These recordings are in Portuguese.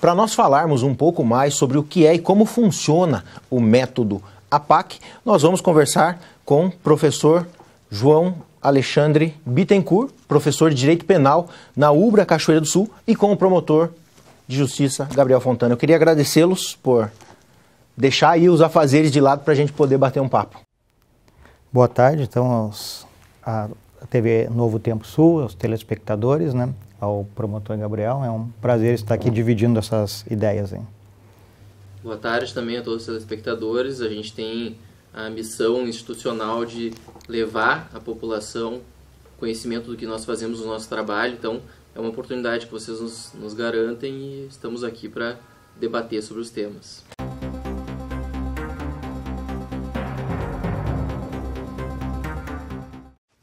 Para nós falarmos um pouco mais sobre o que é e como funciona o método APAC, nós vamos conversar com o professor João Alexandre Bittencourt, professor de Direito Penal na UBRA Cachoeira do Sul, e com o promotor de Justiça, Gabriel Fontana. Eu queria agradecê-los por deixar aí os afazeres de lado para a gente poder bater um papo. Boa tarde, então, aos, a TV Novo Tempo Sul, aos telespectadores, né? ao promotor Gabriel. É um prazer estar aqui dividindo essas ideias. Hein? Boa tarde também a todos os espectadores. A gente tem a missão institucional de levar à população conhecimento do que nós fazemos no nosso trabalho. Então, é uma oportunidade que vocês nos, nos garantem e estamos aqui para debater sobre os temas.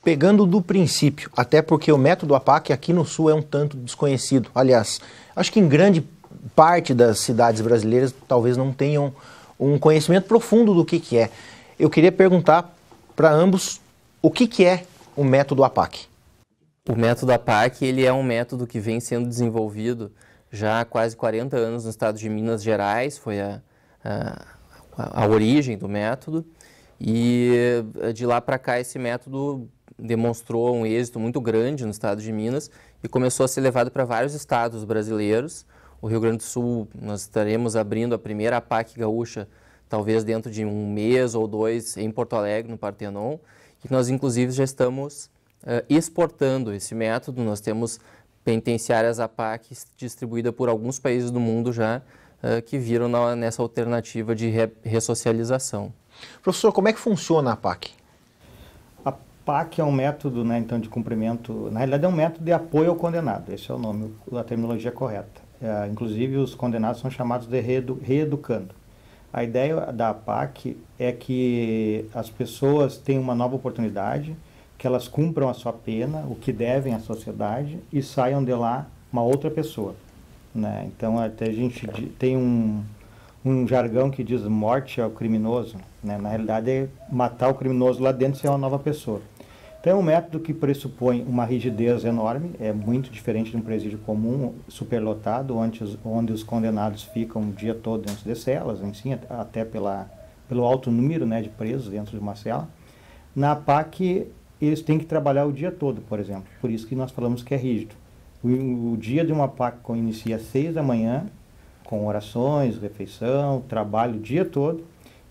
Pegando do princípio, até porque o método APAC aqui no Sul é um tanto desconhecido. Aliás, acho que em grande parte das cidades brasileiras talvez não tenham um conhecimento profundo do que, que é. Eu queria perguntar para ambos o que, que é o método APAC. O método APAC ele é um método que vem sendo desenvolvido já há quase 40 anos no estado de Minas Gerais, foi a, a, a origem do método. E eh, de lá para cá esse método demonstrou um êxito muito grande no estado de Minas e começou a ser levado para vários estados brasileiros. O Rio Grande do Sul, nós estaremos abrindo a primeira APAC gaúcha, talvez dentro de um mês ou dois, em Porto Alegre, no Partenon. E nós, inclusive, já estamos uh, exportando esse método. Nós temos penitenciárias APAC distribuídas por alguns países do mundo já, uh, que viram na, nessa alternativa de re ressocialização. Professor, como é que funciona a APAC? PAC é um método, né, então, de cumprimento, na realidade é um método de apoio ao condenado, esse é o nome, a terminologia correta. É, inclusive, os condenados são chamados de reedu, reeducando. A ideia da PAC é que as pessoas tenham uma nova oportunidade, que elas cumpram a sua pena, o que devem à sociedade e saiam de lá uma outra pessoa. Né? Então, até a gente tem um, um jargão que diz morte ao criminoso. Né? Na realidade, é matar o criminoso lá dentro e ser uma nova pessoa. Então é um método que pressupõe uma rigidez enorme, é muito diferente de um presídio comum superlotado, onde os, onde os condenados ficam o dia todo dentro de celas, enfim, até pela, pelo alto número né, de presos dentro de uma cela. Na PAC, eles têm que trabalhar o dia todo, por exemplo. Por isso que nós falamos que é rígido. O, o dia de uma PAC inicia às seis da manhã, com orações, refeição, trabalho o dia todo,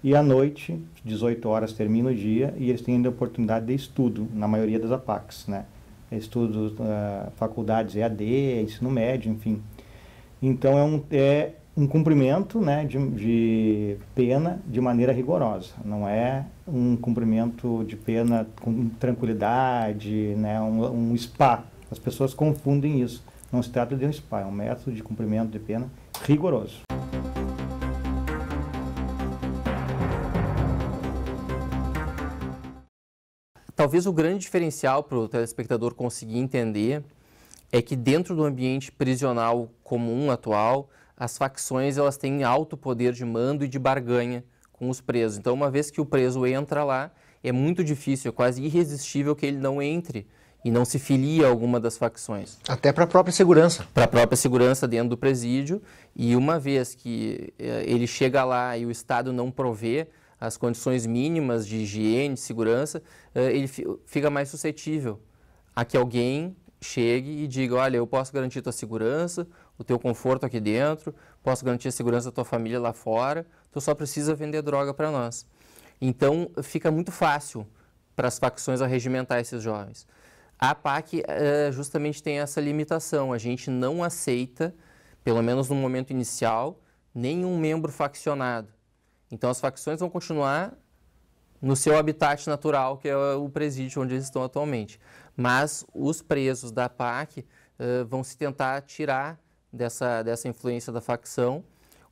e à noite, 18 horas, termina o dia e eles têm ainda a oportunidade de estudo, na maioria das APACs, né? É Estudos, uh, é, faculdades EAD, ensino médio, enfim. Então, é um, é um cumprimento né, de, de pena de maneira rigorosa, não é um cumprimento de pena com tranquilidade, né, um, um spa. As pessoas confundem isso. Não se trata de um spa, é um método de cumprimento de pena rigoroso. Talvez o grande diferencial para o telespectador conseguir entender é que dentro do ambiente prisional comum atual, as facções elas têm alto poder de mando e de barganha com os presos. Então, uma vez que o preso entra lá, é muito difícil, é quase irresistível que ele não entre e não se filie a alguma das facções. Até para a própria segurança. Para a própria segurança dentro do presídio. E uma vez que eh, ele chega lá e o Estado não provê, as condições mínimas de higiene, de segurança, eh, ele fica mais suscetível a que alguém chegue e diga, olha, eu posso garantir tua segurança, o teu conforto aqui dentro, posso garantir a segurança da tua família lá fora, tu só precisa vender droga para nós. Então, fica muito fácil para as facções arregimentar esses jovens. A PAC uh, justamente tem essa limitação, a gente não aceita, pelo menos no momento inicial, nenhum membro faccionado. Então as facções vão continuar no seu habitat natural, que é o presídio onde eles estão atualmente. Mas os presos da PAC uh, vão se tentar tirar dessa, dessa influência da facção.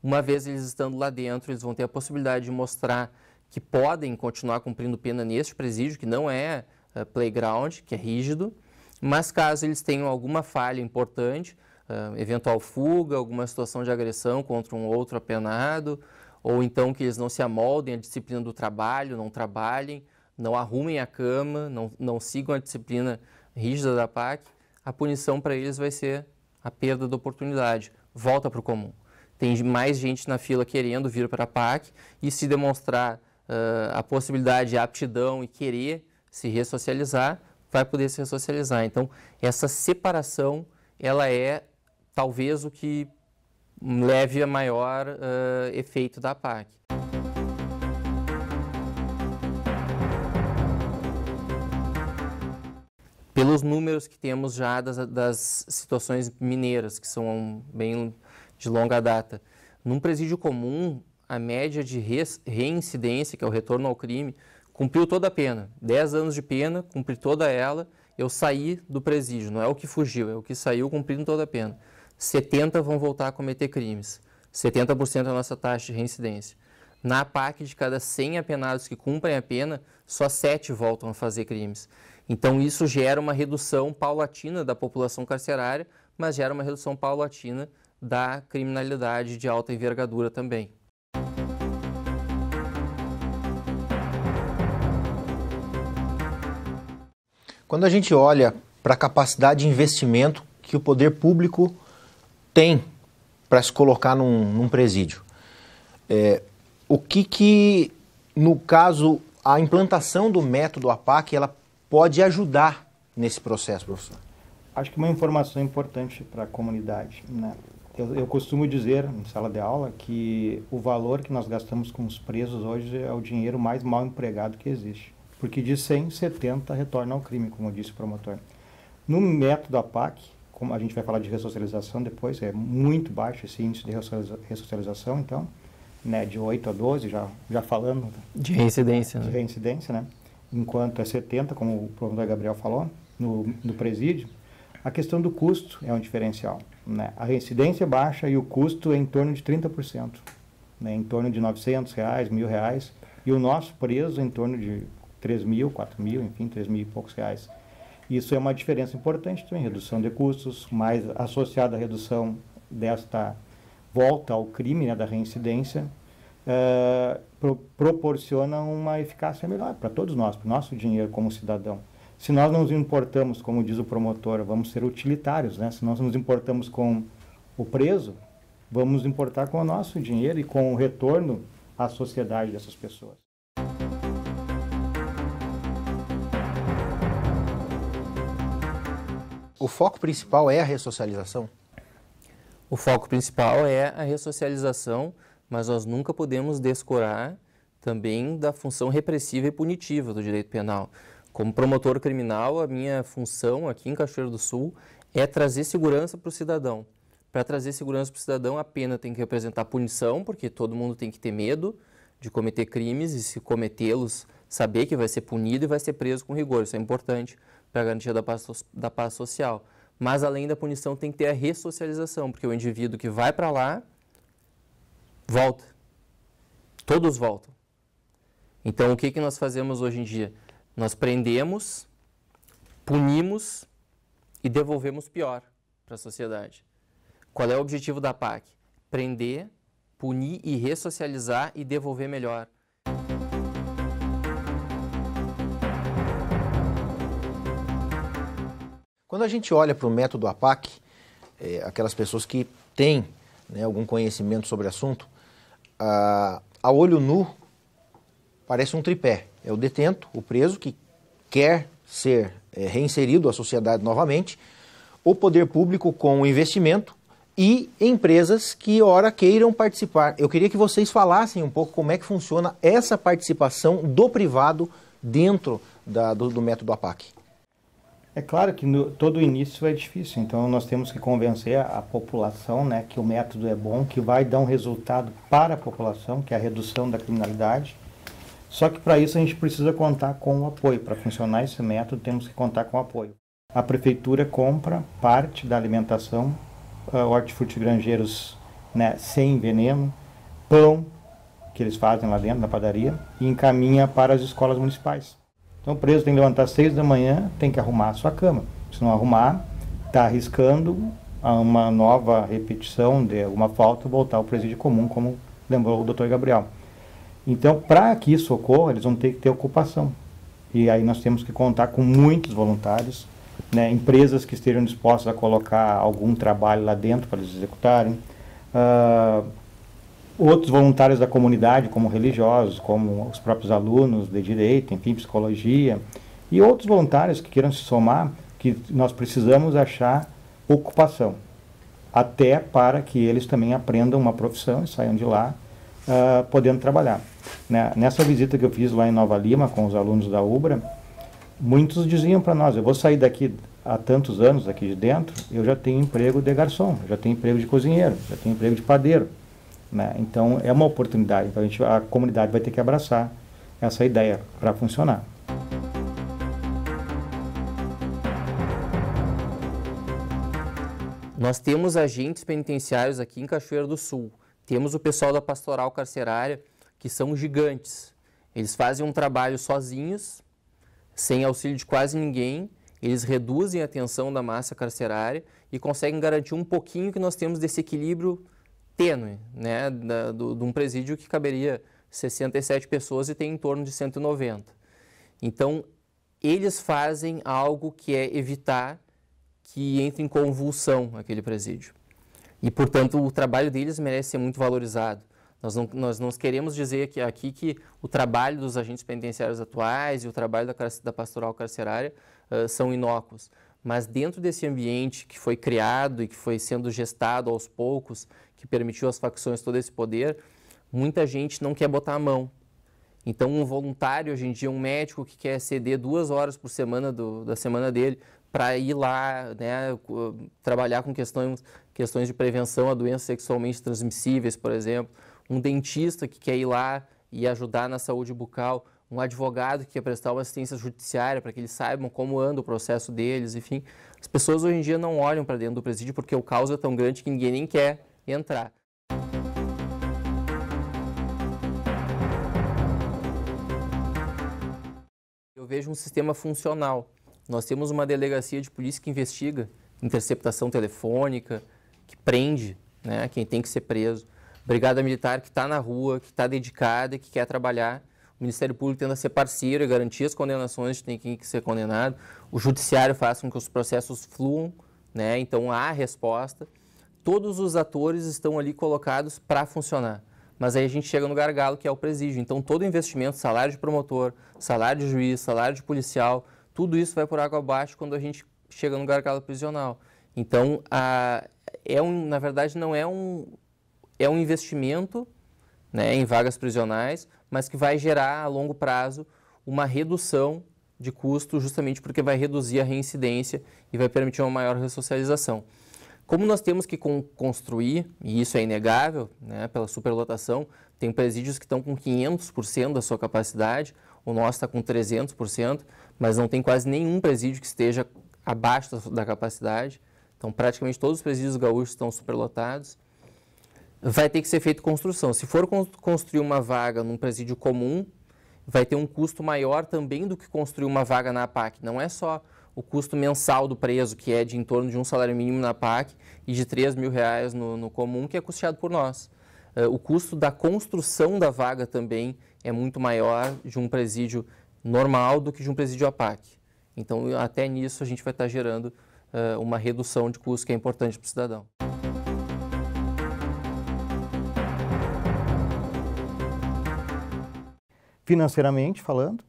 Uma vez eles estando lá dentro, eles vão ter a possibilidade de mostrar que podem continuar cumprindo pena neste presídio, que não é uh, playground, que é rígido, mas caso eles tenham alguma falha importante, uh, eventual fuga, alguma situação de agressão contra um outro apenado, ou então que eles não se amoldem à disciplina do trabalho, não trabalhem, não arrumem a cama, não, não sigam a disciplina rígida da PAC, a punição para eles vai ser a perda da oportunidade, volta para o comum. Tem mais gente na fila querendo vir para a PAC e se demonstrar uh, a possibilidade, a aptidão e querer se ressocializar, vai poder se ressocializar. Então, essa separação, ela é talvez o que leve a maior uh, efeito da PAC. Pelos números que temos já das, das situações mineiras, que são bem de longa data, num presídio comum, a média de reincidência, que é o retorno ao crime, cumpriu toda a pena. 10 anos de pena, cumpri toda ela, eu saí do presídio. Não é o que fugiu, é o que saiu cumprindo toda a pena. 70 vão voltar a cometer crimes. 70% é a nossa taxa de reincidência. Na PAC, de cada 100 apenados que cumprem a pena, só 7 voltam a fazer crimes. Então, isso gera uma redução paulatina da população carcerária, mas gera uma redução paulatina da criminalidade de alta envergadura também. Quando a gente olha para a capacidade de investimento que o poder público tem para se colocar num, num presídio? É, o que que, no caso, a implantação do método APAC, ela pode ajudar nesse processo, professor? Acho que uma informação importante para a comunidade, né? Eu, eu, costumo dizer, em sala de aula, que o valor que nós gastamos com os presos hoje é o dinheiro mais mal empregado que existe. Porque de 100, 70 retorna ao crime, como disse o promotor. No método APAC, como a gente vai falar de ressocialização depois, é muito baixo esse índice de ressocialização, então, né, de 8 a 12, já, já falando. De reincidência. Né? De reincidência, né? Enquanto é 70, como o professor Gabriel falou, no, no presídio, a questão do custo é um diferencial. Né? A reincidência é baixa e o custo é em torno de 30%, né? em torno de 900 reais, mil reais, e o nosso preso é em torno de 3 mil, 4 mil, enfim, 3 mil e poucos reais. Isso é uma diferença importante também, redução de custos, mais associada à redução desta volta ao crime, né, da reincidência, uh, pro, proporciona uma eficácia melhor para todos nós, para o nosso dinheiro como cidadão. Se nós não nos importamos, como diz o promotor, vamos ser utilitários, né? se nós nos importamos com o preso, vamos importar com o nosso dinheiro e com o retorno à sociedade dessas pessoas. o foco principal é a ressocialização? O foco principal é a ressocialização, mas nós nunca podemos descurar também da função repressiva e punitiva do direito penal. Como promotor criminal, a minha função aqui em Cachoeiro do Sul é trazer segurança para o cidadão. Para trazer segurança para o cidadão, a pena tem que representar punição, porque todo mundo tem que ter medo de cometer crimes e, se cometê-los, saber que vai ser punido e vai ser preso com rigor. Isso é importante para garantia da paz, da paz social. Mas além da punição tem que ter a ressocialização, porque o indivíduo que vai para lá volta. Todos voltam. Então o que, que nós fazemos hoje em dia? Nós prendemos, punimos e devolvemos pior para a sociedade. Qual é o objetivo da PAC? Prender, punir e ressocializar e devolver melhor. Quando a gente olha para o método APAC, é, aquelas pessoas que têm né, algum conhecimento sobre o assunto, a, a olho nu parece um tripé. É o detento, o preso, que quer ser é, reinserido à sociedade novamente, o poder público com o investimento e empresas que, ora, queiram participar. Eu queria que vocês falassem um pouco como é que funciona essa participação do privado dentro da, do, do método APAC. É claro que no, todo início é difícil, então nós temos que convencer a, a, população né, que o método é bom, que vai dar um resultado para a população, que é a redução da criminalidade. Só que para isso a gente precisa contar com o apoio. Para funcionar esse método, temos que contar com o apoio. A prefeitura compra parte da alimentação, uh, hortifruti granjeiros né, sem veneno, pão, que eles fazem lá dentro na padaria, e encaminha para as escolas municipais. Então, o preso tem que levantar às seis da manhã, tem que arrumar a sua cama. Se não arrumar, está arriscando a uma nova repetição de alguma falta voltar ao presídio comum, como lembrou o doutor Gabriel. Então, para que isso ocorra, eles vão ter que ter ocupação. E aí nós temos que contar com muitos voluntários, né, empresas que estejam dispostas a colocar algum trabalho lá dentro para eles executarem. Uh, outros voluntários da comunidade, como religiosos, como os próprios alunos de direito, enfim, psicologia, e outros voluntários que queiram se somar, que nós precisamos achar ocupação, até para que eles também aprendam uma profissão e saiam de lá uh, podendo trabalhar. Né? Nessa visita que eu fiz lá em Nova Lima com os alunos da UBRA, muitos diziam para nós: eu vou sair daqui há tantos anos, aqui de dentro, eu já tenho emprego de garçom, já tenho emprego de cozinheiro, já tenho emprego de padeiro. Né? Então é uma oportunidade, então a, gente, a comunidade vai ter que abraçar essa ideia para funcionar. Nós temos agentes penitenciários aqui em Cachoeira do Sul, temos o pessoal da pastoral carcerária, que são gigantes. Eles fazem um trabalho sozinhos, sem auxílio de quase ninguém, eles reduzem a tensão da massa carcerária e conseguem garantir um pouquinho que nós temos desse equilíbrio tênue né, da, do, de um presídio que caberia 67 pessoas e tem em torno de 190. Então, eles fazem algo que é evitar que entre em convulsão aquele presídio. E, portanto, o trabalho deles merece ser muito valorizado. Nós não, nós não queremos dizer que, aqui que o trabalho dos agentes penitenciários atuais e o trabalho da, da pastoral carcerária uh, são inócuos, mas dentro desse ambiente que foi criado e que foi sendo gestado aos poucos, que permitiu às facções todo esse poder, muita gente não quer botar a mão. Então, um voluntário, hoje em dia, um médico que quer ceder duas horas por semana do, da semana dele para ir lá, né, trabalhar com questões, questões de prevenção a doenças sexualmente transmissíveis, por exemplo. Um dentista que quer ir lá e ajudar na saúde bucal. Um advogado que quer prestar uma assistência judiciária para que eles saibam como anda o processo deles, enfim. As pessoas hoje em dia não olham para dentro do presídio porque o caos é tão grande que ninguém nem quer entrar. Eu vejo um sistema funcional. Nós temos uma delegacia de polícia que investiga interceptação telefônica, que prende né, quem tem que ser preso. Brigada Militar que está na rua, que está dedicada, que quer trabalhar. O Ministério Público tenta ser parceiro e garantir as condenações de quem que ser condenado. O Judiciário faz com que os processos fluam, né? então há resposta todos os atores estão ali colocados para funcionar. Mas aí a gente chega no gargalo, que é o presídio. Então, todo investimento, salário de promotor, salário de juiz, salário de policial, tudo isso vai por água abaixo quando a gente chega no gargalo prisional. Então, a, é um, na verdade, não é um, é um investimento né, em vagas prisionais, mas que vai gerar a longo prazo uma redução de custo, justamente porque vai reduzir a reincidência e vai permitir uma maior ressocialização. Como nós temos que con construir, e isso é inegável, né, pela superlotação, tem presídios que estão com 500% da sua capacidade, o nosso está com 300%, mas não tem quase nenhum presídio que esteja abaixo da, da capacidade. Então, praticamente todos os presídios gaúchos estão superlotados. Vai ter que ser feito construção. Se for con construir uma vaga num presídio comum, vai ter um custo maior também do que construir uma vaga na APAC. Não é só o custo mensal do preso, que é de em torno de um salário mínimo na PAC e de 3 mil reais no, no comum, que é custeado por nós. Uh, o custo da construção da vaga também é muito maior de um presídio normal do que de um presídio APAC. Então, até nisso, a gente vai estar gerando uh, uma redução de custo que é importante para o cidadão. Financeiramente falando,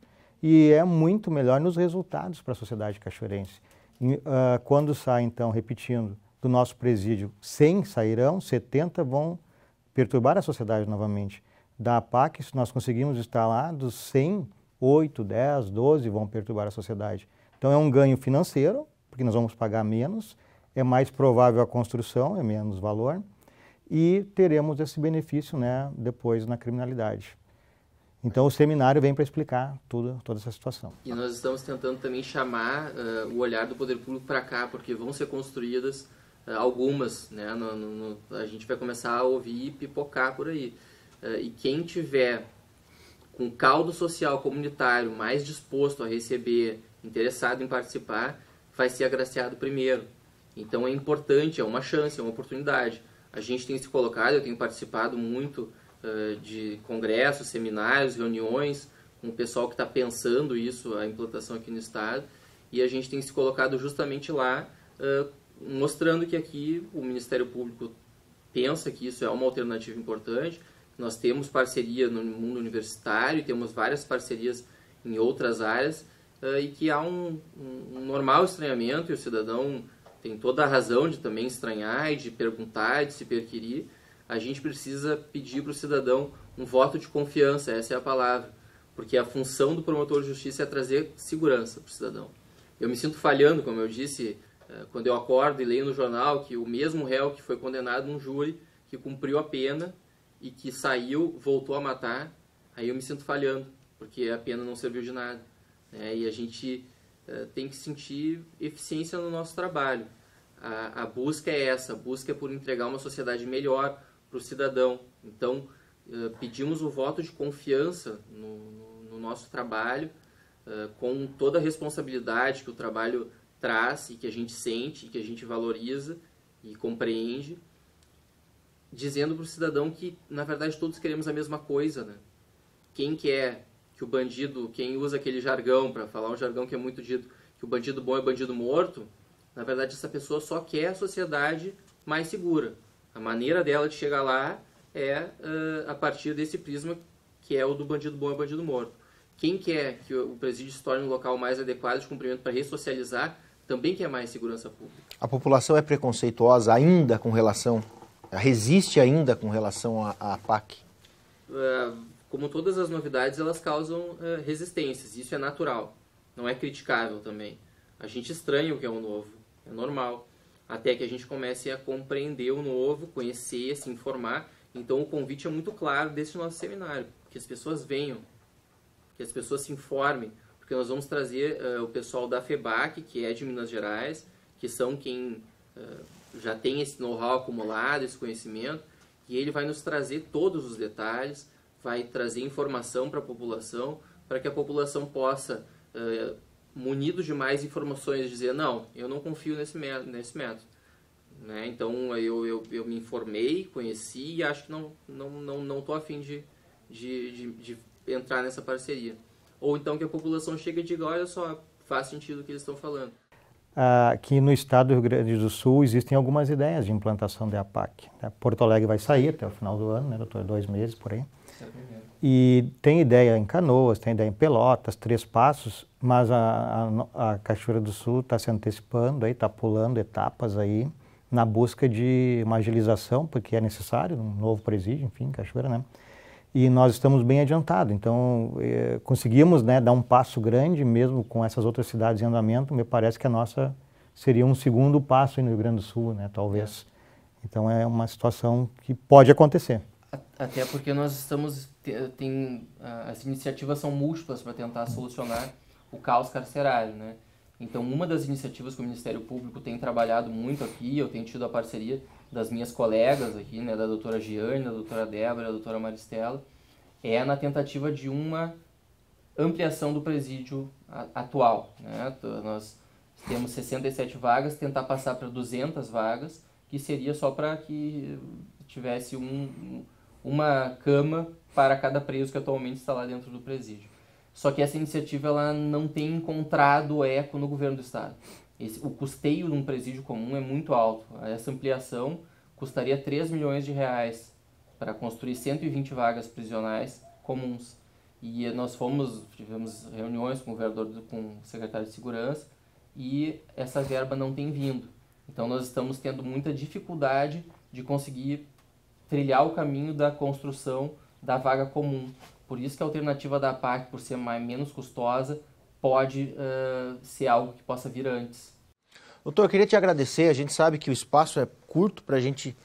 e é muito melhor nos resultados para a sociedade cachoeirense. E, uh, quando sai, então, repetindo, do nosso presídio, 100 sairão, 70 vão perturbar a sociedade novamente. Da APAC, se nós conseguimos estar lá, dos 100, 8, 10, 12 vão perturbar a sociedade. Então é um ganho financeiro, porque nós vamos pagar menos, é mais provável a construção, é menos valor, e teremos esse benefício né, depois na criminalidade. Então o seminário vem para explicar tudo, toda essa situação. E nós estamos tentando também chamar uh, o olhar do poder público para cá, porque vão ser construídas uh, algumas, né? No, no, no, a gente vai começar a ouvir e pipocar por aí. Uh, e quem tiver com caldo social comunitário mais disposto a receber, interessado em participar, vai ser agraciado primeiro. Então é importante, é uma chance, é uma oportunidade. A gente tem se colocado, eu tenho participado muito eh, de congressos, seminários, reuniões com o pessoal que está pensando isso, a implantação aqui no Estado, e a gente tem se colocado justamente lá, eh, mostrando que aqui o Ministério Público pensa que isso é uma alternativa importante. Nós temos parceria no mundo universitário, temos várias parcerias em outras áreas, eh, e que há um, um, um normal estranhamento, e o cidadão tem toda a razão de também estranhar e de perguntar, de se perquirir, a gente precisa pedir para o cidadão um voto de confiança, essa é a palavra, porque a função do promotor de justiça é trazer segurança para o cidadão. Eu me sinto falhando, como eu disse, eh, quando eu acordo e leio no jornal que o mesmo réu que foi condenado num júri, que cumpriu a pena e que saiu, voltou a matar, aí eu me sinto falhando, porque a pena não serviu de nada. Né? E a gente eh, tem que sentir eficiência no nosso trabalho. A, a busca é essa, a busca é por entregar uma sociedade melhor, para o cidadão. Então, eh, pedimos o voto de confiança no, no, no nosso trabalho, eh, com toda a responsabilidade que o trabalho traz e que a gente sente, e que a gente valoriza e compreende, dizendo para o cidadão que, na verdade, todos queremos a mesma coisa. Né? Quem quer que o bandido, quem usa aquele jargão, para falar um jargão que é muito dito, que o bandido bom é bandido morto, na verdade, essa pessoa só quer a sociedade mais segura. A maneira dela de chegar lá é uh, a partir desse prisma que é o do bandido bom e bandido morto. Quem quer que o presídio se torne um local mais adequado de cumprimento para ressocializar, também quer mais segurança pública. A população é preconceituosa ainda com relação, resiste ainda com relação à PAC? Uh, como todas as novidades, elas causam uh, resistências, isso é natural, não é criticável também. A gente estranha o que é o novo, é normal até que a gente comece a compreender o novo, conhecer, se informar. Então o convite é muito claro desse nosso seminário, que as pessoas venham, que as pessoas se informem, porque nós vamos trazer uh, o pessoal da FEBAC, que é de Minas Gerais, que são quem uh, já tem esse know-how acumulado, esse conhecimento, e ele vai nos trazer todos os detalhes, vai trazer informação para a população, para que a população possa uh, munido de mais informações dizer não, eu não confio nesse método, nesse método. Né? Então eu, eu, eu, me informei, conheci e acho que não não não não tô afim de, de, de, de entrar nessa parceria. Ou então que a população chega e diga olha só faz sentido o que eles estão falando. Ah, aqui no estado do Rio Grande do Sul existem algumas ideias de implantação da APAC. Né? Porto Alegre vai sair até o final do ano, né, doutor? Dois meses por aí. É e tem ideia em Canoas, tem ideia em Pelotas, Três Passos, mas a, a, a Cachoeira do Sul está se antecipando, está pulando etapas aí na busca de uma agilização, porque é necessário, um novo presídio, enfim, Cachoeira, né? E nós estamos bem adiantados, então eh, conseguimos né, dar um passo grande mesmo com essas outras cidades em andamento, me parece que a nossa seria um segundo passo aí no Rio Grande do Sul, né, talvez. É. Então é uma situação que pode acontecer. Até porque nós estamos. Tem, as iniciativas são múltiplas para tentar solucionar o caos carcerário, né? Então, uma das iniciativas que o Ministério Público tem trabalhado muito aqui, eu tenho tido a parceria das minhas colegas aqui, né, da doutora Giane, da doutora Débora, da doutora Maristela, é na tentativa de uma ampliação do presídio atual. Né? Nós temos 67 vagas, tentar passar para 200 vagas, que seria só para que tivesse um, uma cama para cada preso que atualmente está lá dentro do presídio. Só que essa iniciativa ela não tem encontrado eco no governo do estado. Esse, o custeio de um presídio comum é muito alto. Essa ampliação custaria 3 milhões de reais para construir 120 vagas prisionais comuns. E nós fomos, tivemos reuniões com o governador, com o secretário de segurança, e essa verba não tem vindo. Então nós estamos tendo muita dificuldade de conseguir trilhar o caminho da construção da vaga comum. Por isso que a alternativa da PAC, por ser mais, menos custosa, pode uh, ser algo que possa vir antes. Doutor, eu queria te agradecer. A gente sabe que o espaço é curto para a gente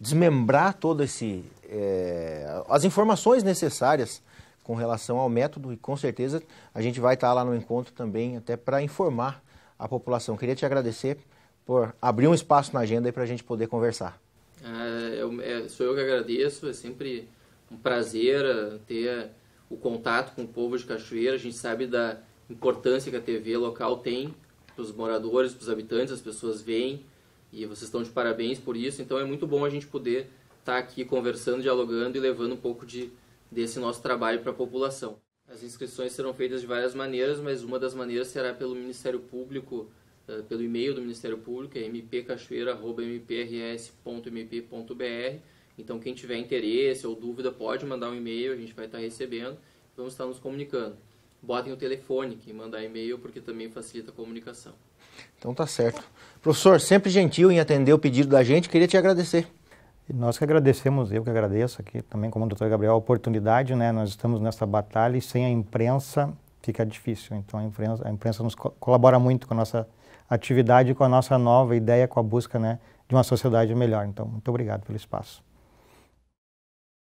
desmembrar todas é, eh, as informações necessárias com relação ao método e com certeza a gente vai estar tá lá no encontro também até para informar a população. Queria te agradecer por abrir um espaço na agenda para a gente poder conversar. É, é, sou eu que agradeço, é sempre um prazer eh, ter o contato com o povo de Cachoeira. A gente sabe da importância que a TV local tem para os moradores, para os habitantes, as pessoas veem e vocês estão de parabéns por isso. Então é muito bom a gente poder estar tá aqui conversando, dialogando e levando um pouco de, desse nosso trabalho para a população. As inscrições serão feitas de várias maneiras, mas uma das maneiras será pelo Ministério Público eh, pelo e-mail do Ministério Público, é mpcachoeira.mprs.mp.br. Então, quem tiver interesse ou dúvida, pode mandar um e-mail, a gente vai estar recebendo, vamos estar nos comunicando. Botem o telefone que mandar e-mail, porque também facilita a comunicação. Então, tá certo. Professor, sempre gentil em atender o pedido da gente, queria te agradecer. Nós que agradecemos, eu que agradeço aqui também, como o doutor Gabriel, a oportunidade, né? Nós estamos nessa batalha e sem a imprensa fica difícil. Então, a imprensa, a imprensa nos co colabora muito com a nossa atividade com a nossa nova ideia, com a busca né, de uma sociedade melhor. Então, muito obrigado pelo espaço.